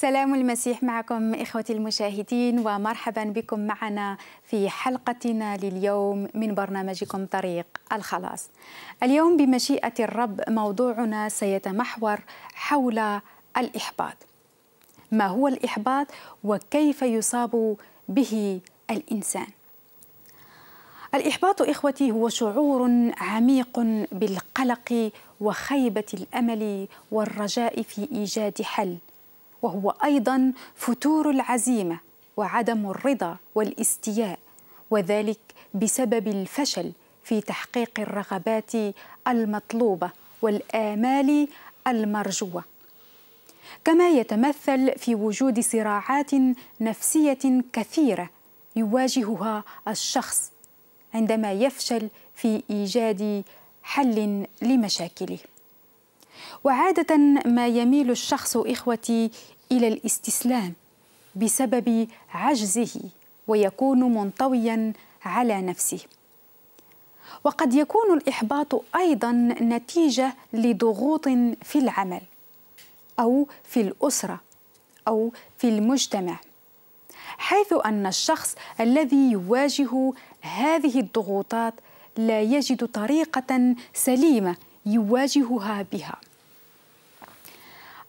سلام المسيح معكم اخوتي المشاهدين ومرحبا بكم معنا في حلقتنا لليوم من برنامجكم طريق الخلاص. اليوم بمشيئه الرب موضوعنا سيتمحور حول الاحباط. ما هو الاحباط وكيف يصاب به الانسان؟ الاحباط اخوتي هو شعور عميق بالقلق وخيبه الامل والرجاء في ايجاد حل وهو ايضا فتور العزيمه وعدم الرضا والاستياء وذلك بسبب الفشل في تحقيق الرغبات المطلوبه والامال المرجوه كما يتمثل في وجود صراعات نفسيه كثيره يواجهها الشخص عندما يفشل في ايجاد حل لمشاكله وعادة ما يميل الشخص إخوتي إلى الاستسلام بسبب عجزه ويكون منطويا على نفسه وقد يكون الإحباط أيضا نتيجة لضغوط في العمل أو في الأسرة أو في المجتمع حيث أن الشخص الذي يواجه هذه الضغوطات لا يجد طريقة سليمة يواجهها بها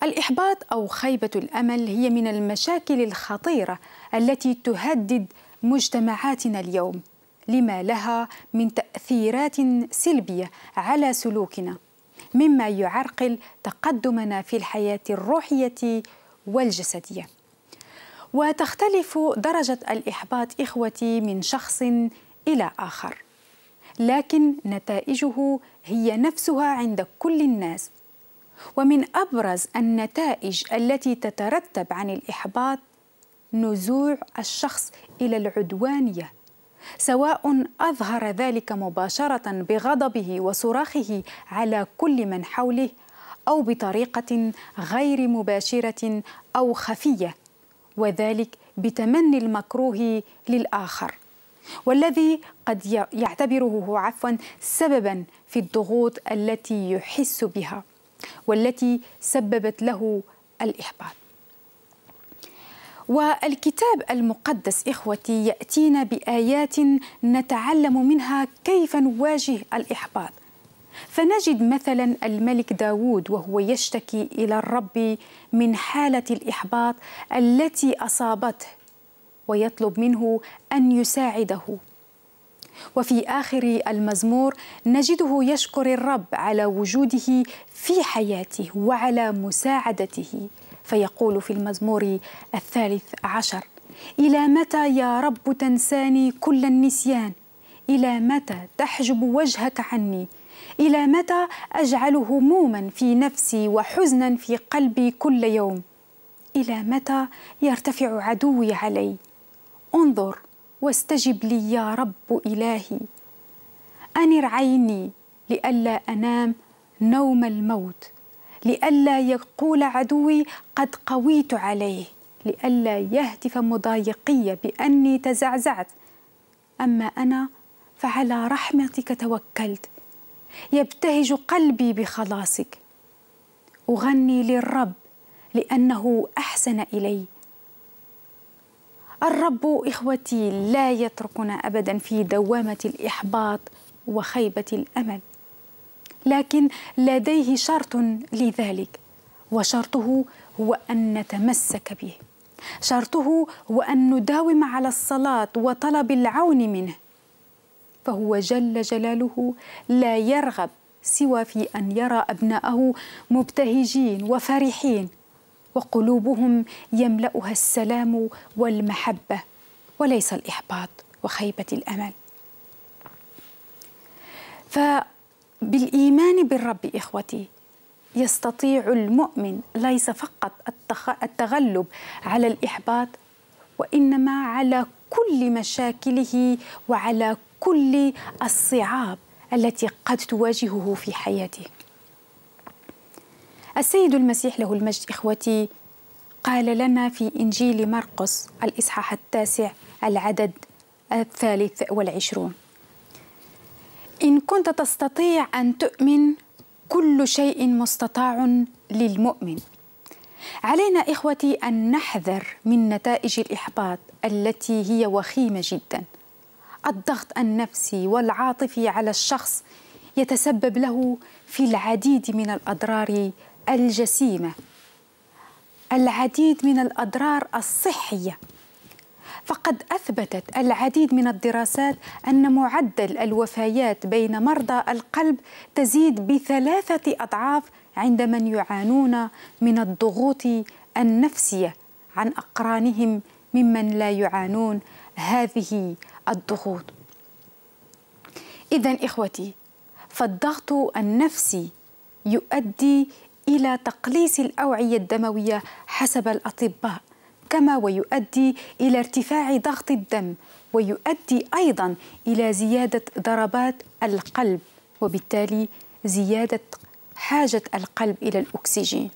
الإحباط أو خيبة الأمل هي من المشاكل الخطيرة التي تهدد مجتمعاتنا اليوم لما لها من تأثيرات سلبية على سلوكنا مما يعرقل تقدمنا في الحياة الروحية والجسدية وتختلف درجة الإحباط إخوتي من شخص إلى آخر لكن نتائجه هي نفسها عند كل الناس ومن ابرز النتائج التي تترتب عن الاحباط نزوع الشخص الى العدوانيه سواء اظهر ذلك مباشره بغضبه وصراخه على كل من حوله او بطريقه غير مباشره او خفيه وذلك بتمني المكروه للاخر والذي قد يعتبره عفوا سببا في الضغوط التي يحس بها والتي سببت له الإحباط والكتاب المقدس إخوتي يأتينا بآيات نتعلم منها كيف نواجه الإحباط فنجد مثلا الملك داود وهو يشتكي إلى الرب من حالة الإحباط التي أصابته ويطلب منه أن يساعده وفي آخر المزمور نجده يشكر الرب على وجوده في حياته وعلى مساعدته فيقول في المزمور الثالث عشر إلى متى يا رب تنساني كل النسيان إلى متى تحجب وجهك عني إلى متى أجعل هموما في نفسي وحزنا في قلبي كل يوم إلى متى يرتفع عدوي علي انظر واستجب لي يا رب إلهي أنر عيني لئلا أنام نوم الموت لئلا يقول عدوي قد قويت عليه لئلا يهتف مضايقي بأني تزعزعت أما أنا فعلى رحمتك توكلت يبتهج قلبي بخلاصك أغني للرب لأنه أحسن إلي الرب إخوتي لا يتركنا أبدا في دوامة الإحباط وخيبة الأمل لكن لديه شرط لذلك وشرطه هو أن نتمسك به شرطه هو أن نداوم على الصلاة وطلب العون منه فهو جل جلاله لا يرغب سوى في أن يرى أبناءه مبتهجين وفرحين وقلوبهم يملأها السلام والمحبة وليس الإحباط وخيبة الأمل فبالإيمان بالرب إخوتي يستطيع المؤمن ليس فقط التغلب على الإحباط وإنما على كل مشاكله وعلى كل الصعاب التي قد تواجهه في حياته السيد المسيح له المجد إخوتي قال لنا في إنجيل مرقس الإصحاح التاسع العدد الثالث والعشرون إن كنت تستطيع أن تؤمن كل شيء مستطاع للمؤمن علينا إخوتي أن نحذر من نتائج الإحباط التي هي وخيمة جدا الضغط النفسي والعاطفي على الشخص يتسبب له في العديد من الأضرار الجسيمه العديد من الاضرار الصحيه فقد اثبتت العديد من الدراسات ان معدل الوفيات بين مرضى القلب تزيد بثلاثه اضعاف عند من يعانون من الضغوط النفسيه عن اقرانهم ممن لا يعانون هذه الضغوط اذا اخوتي فالضغط النفسي يؤدي إلى تقليص الأوعية الدموية حسب الأطباء كما ويؤدي إلى ارتفاع ضغط الدم ويؤدي أيضا إلى زيادة ضربات القلب وبالتالي زيادة حاجة القلب إلى الأكسجين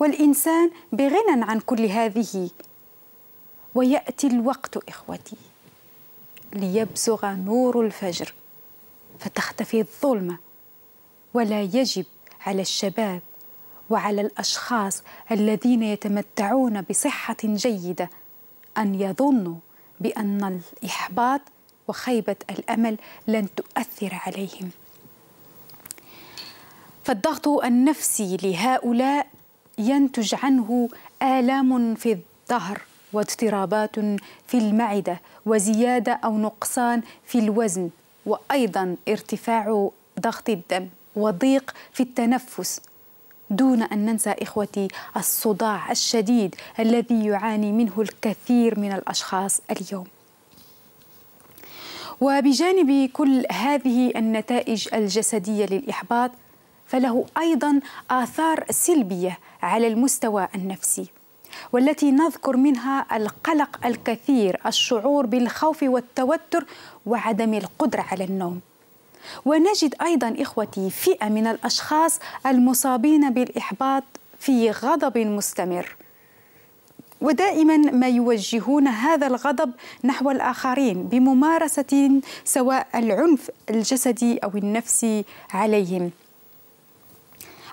والإنسان بغنى عن كل هذه ويأتي الوقت إخوتي ليبزغ نور الفجر فتختفي الظلمة ولا يجب على الشباب وعلى الاشخاص الذين يتمتعون بصحه جيده ان يظنوا بان الاحباط وخيبه الامل لن تؤثر عليهم فالضغط النفسي لهؤلاء ينتج عنه الام في الظهر واضطرابات في المعده وزياده او نقصان في الوزن وايضا ارتفاع ضغط الدم وضيق في التنفس دون أن ننسى إخوتي الصداع الشديد الذي يعاني منه الكثير من الأشخاص اليوم وبجانب كل هذه النتائج الجسدية للإحباط فله أيضا آثار سلبية على المستوى النفسي والتي نذكر منها القلق الكثير الشعور بالخوف والتوتر وعدم القدره على النوم ونجد أيضا إخوتي فئة من الأشخاص المصابين بالإحباط في غضب مستمر ودائما ما يوجهون هذا الغضب نحو الآخرين بممارسة سواء العنف الجسدي أو النفسي عليهم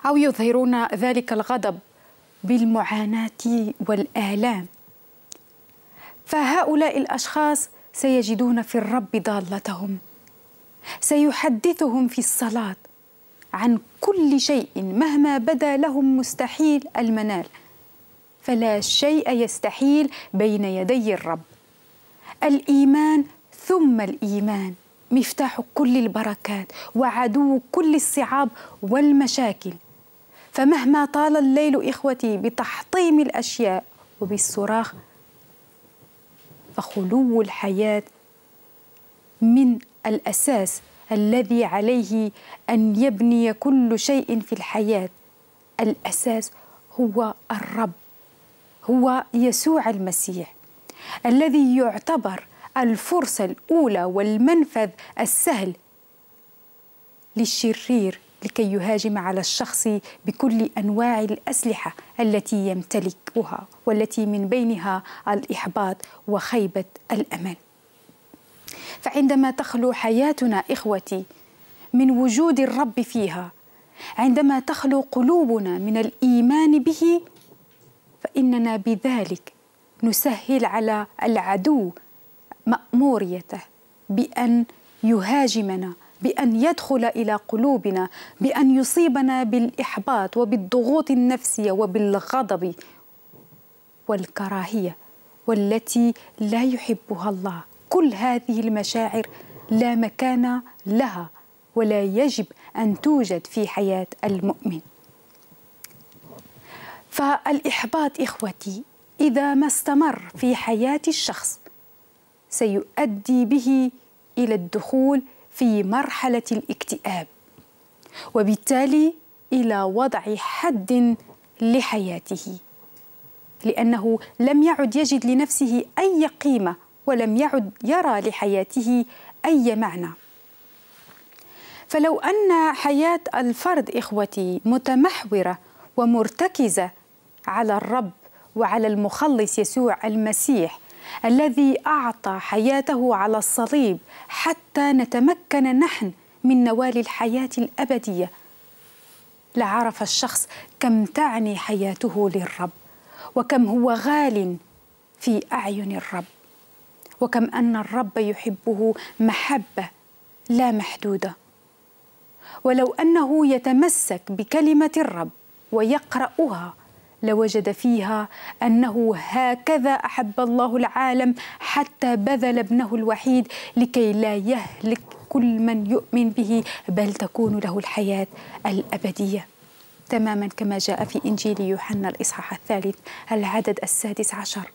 أو يظهرون ذلك الغضب بالمعاناة والآلام فهؤلاء الأشخاص سيجدون في الرب ضالتهم سيحدثهم في الصلاة عن كل شيء مهما بدا لهم مستحيل المنال فلا شيء يستحيل بين يدي الرب الايمان ثم الايمان مفتاح كل البركات وعدو كل الصعاب والمشاكل فمهما طال الليل اخوتي بتحطيم الاشياء وبالصراخ فخلو الحياه من الاساس الذي عليه ان يبني كل شيء في الحياه الاساس هو الرب هو يسوع المسيح الذي يعتبر الفرصه الاولى والمنفذ السهل للشرير لكي يهاجم على الشخص بكل انواع الاسلحه التي يمتلكها والتي من بينها الاحباط وخيبه الامل فعندما تخلو حياتنا اخوتي من وجود الرب فيها عندما تخلو قلوبنا من الايمان به فاننا بذلك نسهل على العدو ماموريته بان يهاجمنا بان يدخل الى قلوبنا بان يصيبنا بالاحباط وبالضغوط النفسيه وبالغضب والكراهيه والتي لا يحبها الله كل هذه المشاعر لا مكان لها ولا يجب ان توجد في حياه المؤمن فالاحباط اخوتي اذا ما استمر في حياه الشخص سيؤدي به الى الدخول في مرحله الاكتئاب وبالتالي الى وضع حد لحياته لانه لم يعد يجد لنفسه اي قيمه ولم يعد يرى لحياته أي معنى فلو أن حياة الفرد إخوتي متمحورة ومرتكزة على الرب وعلى المخلص يسوع المسيح الذي أعطى حياته على الصليب حتى نتمكن نحن من نوال الحياة الأبدية لعرف الشخص كم تعني حياته للرب وكم هو غال في أعين الرب وكم أن الرب يحبه محبة لا محدودة ولو أنه يتمسك بكلمة الرب ويقرأها لوجد فيها أنه هكذا أحب الله العالم حتى بذل ابنه الوحيد لكي لا يهلك كل من يؤمن به بل تكون له الحياة الأبدية تماما كما جاء في إنجيل يوحنا الإصحاح الثالث العدد السادس عشر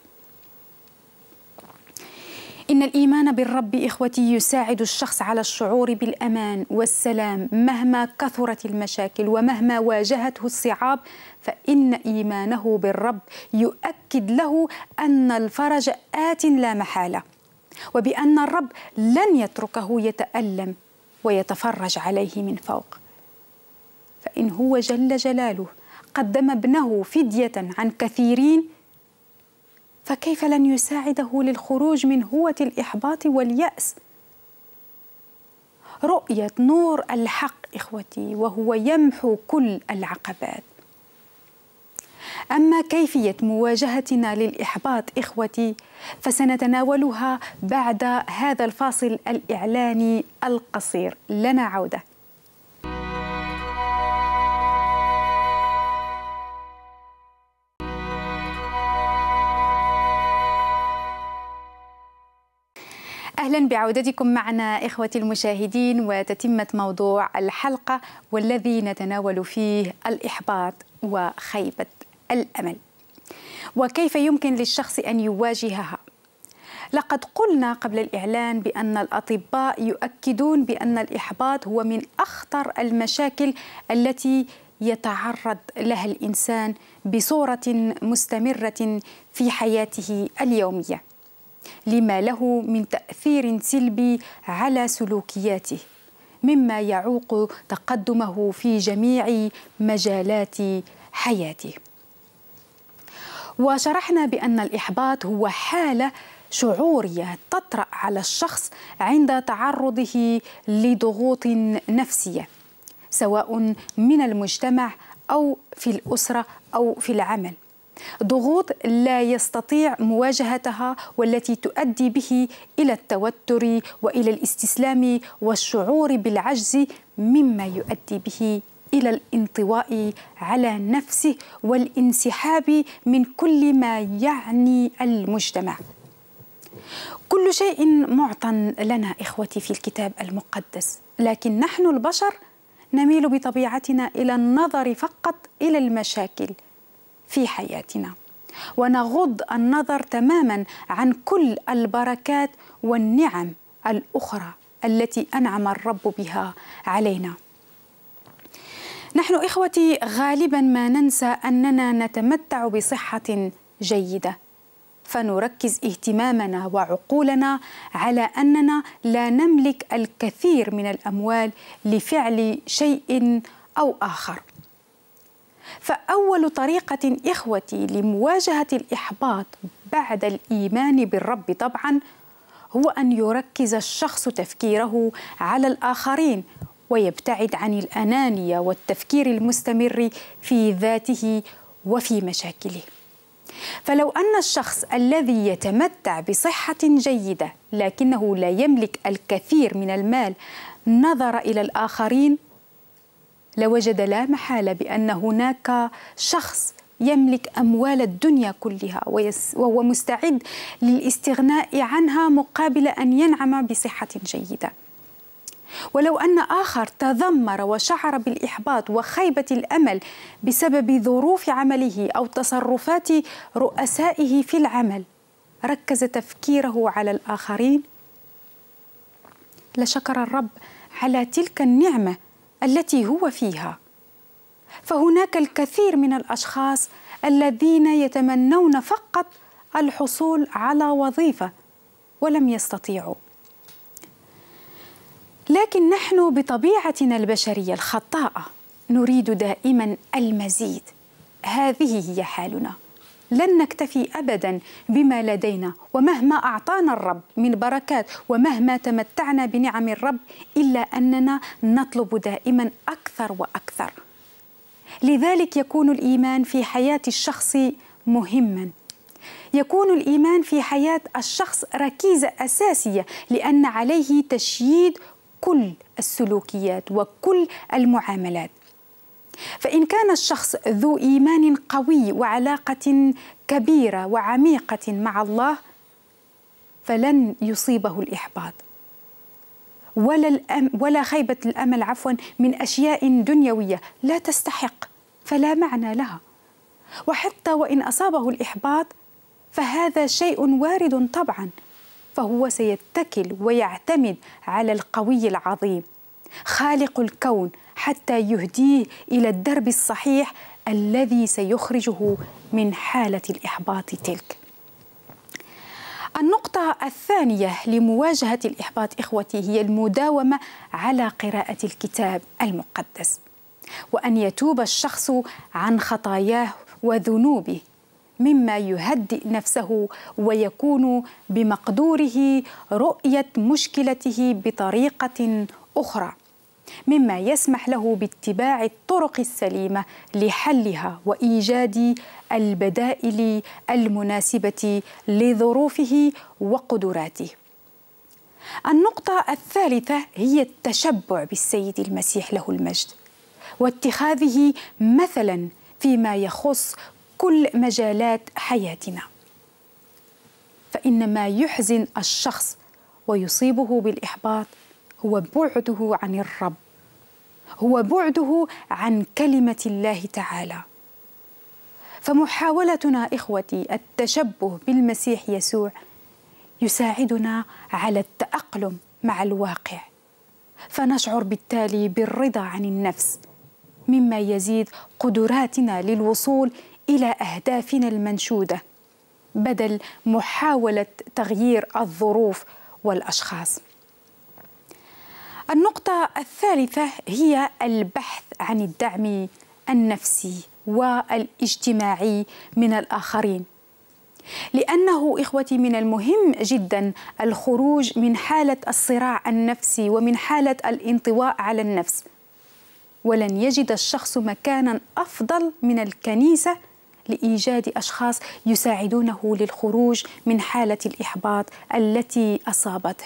إن الإيمان بالرب إخوتي يساعد الشخص على الشعور بالأمان والسلام مهما كثرت المشاكل ومهما واجهته الصعاب فإن إيمانه بالرب يؤكد له أن الفرج آت لا محالة وبأن الرب لن يتركه يتألم ويتفرج عليه من فوق فإن هو جل جلاله قدم ابنه فدية عن كثيرين فكيف لن يساعده للخروج من هوة الإحباط واليأس رؤية نور الحق إخوتي وهو يمحو كل العقبات أما كيفية مواجهتنا للإحباط إخوتي فسنتناولها بعد هذا الفاصل الإعلاني القصير لنا عودة أهلا بعودتكم معنا إخوتي المشاهدين وتتمة موضوع الحلقة والذي نتناول فيه الإحباط وخيبة الأمل وكيف يمكن للشخص أن يواجهها لقد قلنا قبل الإعلان بأن الأطباء يؤكدون بأن الإحباط هو من أخطر المشاكل التي يتعرض لها الإنسان بصورة مستمرة في حياته اليومية لما له من تاثير سلبي على سلوكياته مما يعوق تقدمه في جميع مجالات حياته وشرحنا بان الاحباط هو حاله شعوريه تطرا على الشخص عند تعرضه لضغوط نفسيه سواء من المجتمع او في الاسره او في العمل ضغوط لا يستطيع مواجهتها والتي تؤدي به الى التوتر والى الاستسلام والشعور بالعجز مما يؤدي به الى الانطواء على نفسه والانسحاب من كل ما يعني المجتمع كل شيء معطى لنا اخوتي في الكتاب المقدس لكن نحن البشر نميل بطبيعتنا الى النظر فقط الى المشاكل في حياتنا ونغض النظر تماما عن كل البركات والنعم الاخرى التي انعم الرب بها علينا نحن اخوتي غالبا ما ننسى اننا نتمتع بصحه جيده فنركز اهتمامنا وعقولنا على اننا لا نملك الكثير من الاموال لفعل شيء او اخر فأول طريقة إخوتي لمواجهة الإحباط بعد الإيمان بالرب طبعا هو أن يركز الشخص تفكيره على الآخرين ويبتعد عن الأنانية والتفكير المستمر في ذاته وفي مشاكله فلو أن الشخص الذي يتمتع بصحة جيدة لكنه لا يملك الكثير من المال نظر إلى الآخرين لوجد لا محالة بأن هناك شخص يملك أموال الدنيا كلها وهو مستعد للاستغناء عنها مقابل أن ينعم بصحة جيدة ولو أن آخر تذمر وشعر بالإحباط وخيبة الأمل بسبب ظروف عمله أو تصرفات رؤسائه في العمل ركز تفكيره على الآخرين لشكر الرب على تلك النعمه التي هو فيها فهناك الكثير من الاشخاص الذين يتمنون فقط الحصول على وظيفه ولم يستطيعوا لكن نحن بطبيعتنا البشريه الخطاءه نريد دائما المزيد هذه هي حالنا لن نكتفي ابدا بما لدينا ومهما اعطانا الرب من بركات ومهما تمتعنا بنعم الرب الا اننا نطلب دائما اكثر واكثر لذلك يكون الايمان في حياه الشخص مهما يكون الايمان في حياه الشخص ركيزه اساسيه لان عليه تشييد كل السلوكيات وكل المعاملات فإن كان الشخص ذو إيمان قوي وعلاقة كبيرة وعميقة مع الله فلن يصيبه الإحباط ولا, الأم ولا خيبة الأمل عفوا من أشياء دنيوية لا تستحق فلا معنى لها وحتى وإن أصابه الإحباط فهذا شيء وارد طبعا فهو سيتكل ويعتمد على القوي العظيم خالق الكون حتى يهديه الى الدرب الصحيح الذي سيخرجه من حاله الاحباط تلك النقطة الثانية لمواجهة الإحباط إخوتي هي المداومة على قراءة الكتاب المقدس وأن يتوب الشخص عن خطاياه وذنوبه مما يهدئ نفسه ويكون بمقدوره رؤية مشكلته بطريقة أخرى مما يسمح له باتباع الطرق السليمه لحلها وايجاد البدائل المناسبه لظروفه وقدراته النقطه الثالثه هي التشبع بالسيد المسيح له المجد واتخاذه مثلا فيما يخص كل مجالات حياتنا فان ما يحزن الشخص ويصيبه بالاحباط هو بعده عن الرب هو بعده عن كلمه الله تعالى فمحاولتنا اخوتي التشبه بالمسيح يسوع يساعدنا على التاقلم مع الواقع فنشعر بالتالي بالرضا عن النفس مما يزيد قدراتنا للوصول الى اهدافنا المنشوده بدل محاوله تغيير الظروف والاشخاص النقطة الثالثة هي البحث عن الدعم النفسي والاجتماعي من الآخرين لأنه إخوتي من المهم جدا الخروج من حالة الصراع النفسي ومن حالة الانطواء على النفس ولن يجد الشخص مكانا أفضل من الكنيسة لإيجاد أشخاص يساعدونه للخروج من حالة الإحباط التي أصابته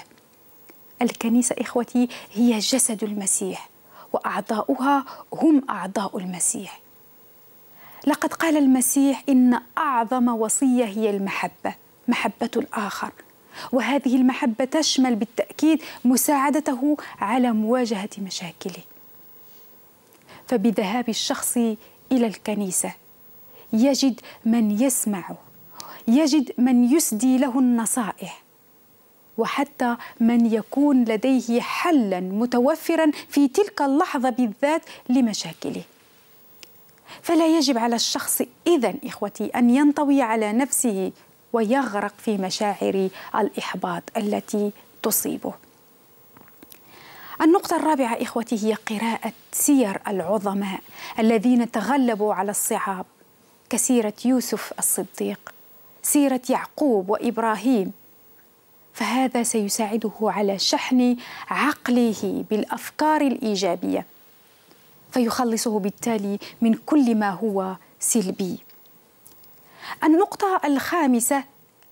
الكنيسة إخوتي هي جسد المسيح وأعضاؤها هم أعضاء المسيح لقد قال المسيح إن أعظم وصية هي المحبة محبة الآخر وهذه المحبة تشمل بالتأكيد مساعدته على مواجهة مشاكله فبذهاب الشخص إلى الكنيسة يجد من يسمعه يجد من يسدي له النصائح وحتى من يكون لديه حلا متوفرا في تلك اللحظه بالذات لمشاكله فلا يجب على الشخص اذا اخوتي ان ينطوي على نفسه ويغرق في مشاعر الاحباط التي تصيبه النقطة الرابعة إخوتي هي قراءة سير العظماء الذين تغلبوا على الصعاب كسيرة يوسف الصديق سيرة يعقوب وإبراهيم فهذا سيساعده على شحن عقله بالافكار الايجابيه فيخلصه بالتالي من كل ما هو سلبي النقطه الخامسه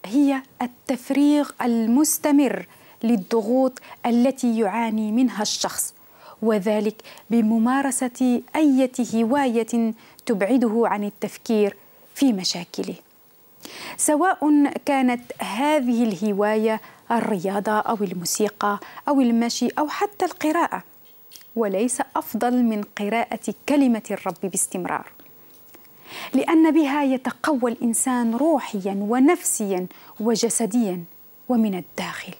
هي التفريغ المستمر للضغوط التي يعاني منها الشخص وذلك بممارسه ايه هوايه تبعده عن التفكير في مشاكله سواء كانت هذه الهوايه الرياضه او الموسيقى او المشي او حتى القراءه وليس افضل من قراءه كلمه الرب باستمرار لان بها يتقوى الانسان روحيا ونفسيا وجسديا ومن الداخل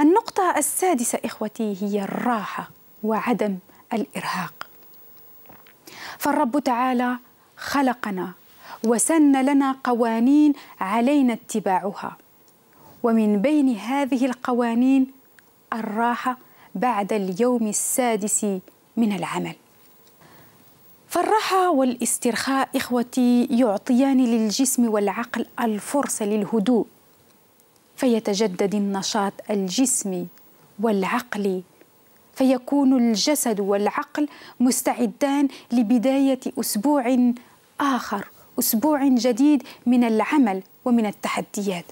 النقطه السادسه اخوتي هي الراحه وعدم الارهاق فالرب تعالى خلقنا وسن لنا قوانين علينا اتباعها ومن بين هذه القوانين الراحه بعد اليوم السادس من العمل فالراحه والاسترخاء اخوتي يعطيان للجسم والعقل الفرصه للهدوء فيتجدد النشاط الجسمي والعقلي فيكون الجسد والعقل مستعدان لبدايه اسبوع اخر أسبوع جديد من العمل ومن التحديات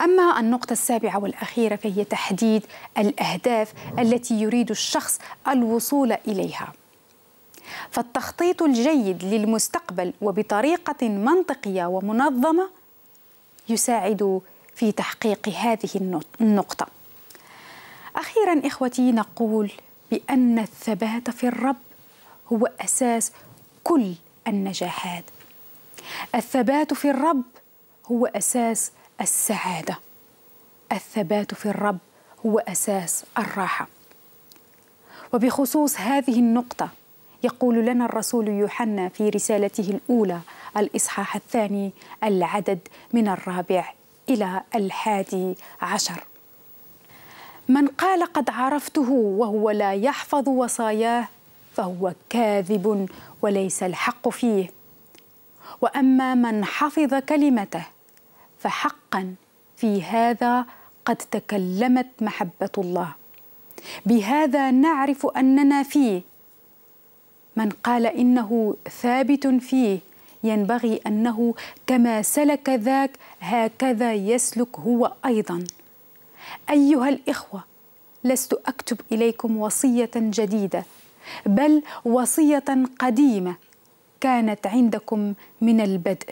أما النقطة السابعة والأخيرة فهي تحديد الأهداف التي يريد الشخص الوصول إليها فالتخطيط الجيد للمستقبل وبطريقة منطقية ومنظمة يساعد في تحقيق هذه النقطة أخيرا إخوتي نقول بأن الثبات في الرب هو أساس كل النجاحات الثبات في الرب هو اساس السعاده الثبات في الرب هو اساس الراحه وبخصوص هذه النقطه يقول لنا الرسول يوحنا في رسالته الاولى الاصحاح الثاني العدد من الرابع الى الحادي عشر من قال قد عرفته وهو لا يحفظ وصاياه فهو كاذب وليس الحق فيه واما من حفظ كلمته فحقا في هذا قد تكلمت محبه الله بهذا نعرف اننا فيه من قال انه ثابت فيه ينبغي انه كما سلك ذاك هكذا يسلك هو ايضا ايها الاخوه لست اكتب اليكم وصيه جديده بل وصيه قديمه كانت عندكم من البدء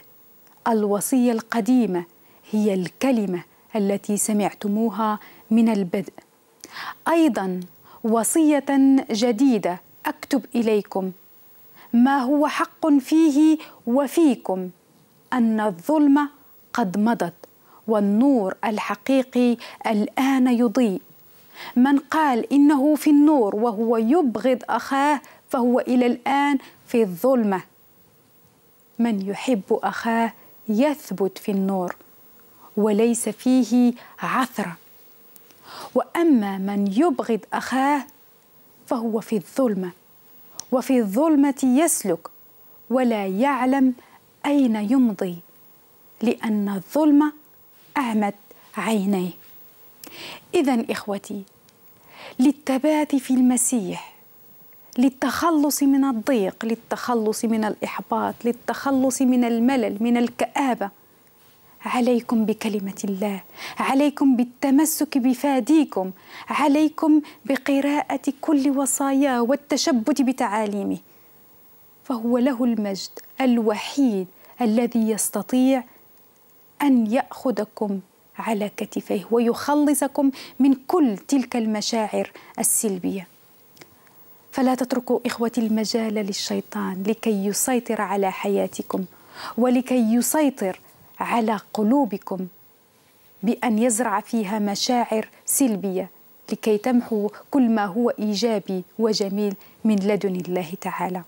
الوصيه القديمه هي الكلمه التي سمعتموها من البدء ايضا وصيه جديده اكتب اليكم ما هو حق فيه وفيكم ان الظلمه قد مضت والنور الحقيقي الان يضيء من قال إنه في النور وهو يبغض أخاه فهو إلى الآن في الظلمة من يحب أخاه يثبت في النور وليس فيه عثرة وأما من يبغض أخاه فهو في الظلمة وفي الظلمة يسلك ولا يعلم أين يمضي لأن الظلمة أعمت عينيه اذا اخوتي للثبات في المسيح للتخلص من الضيق للتخلص من الاحباط للتخلص من الملل من الكابه عليكم بكلمه الله عليكم بالتمسك بفاديكم عليكم بقراءه كل وصاياه والتشبت بتعاليمه فهو له المجد الوحيد الذي يستطيع ان ياخذكم على كتفيه ويخلصكم من كل تلك المشاعر السلبيه فلا تتركوا اخوتي المجال للشيطان لكي يسيطر على حياتكم ولكي يسيطر على قلوبكم بان يزرع فيها مشاعر سلبيه لكي تمحو كل ما هو ايجابي وجميل من لدن الله تعالى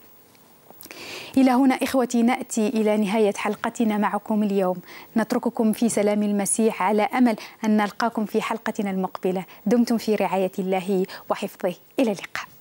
إلى هنا إخوتي نأتي إلى نهاية حلقتنا معكم اليوم نترككم في سلام المسيح على أمل أن نلقاكم في حلقتنا المقبلة دمتم في رعاية الله وحفظه إلى اللقاء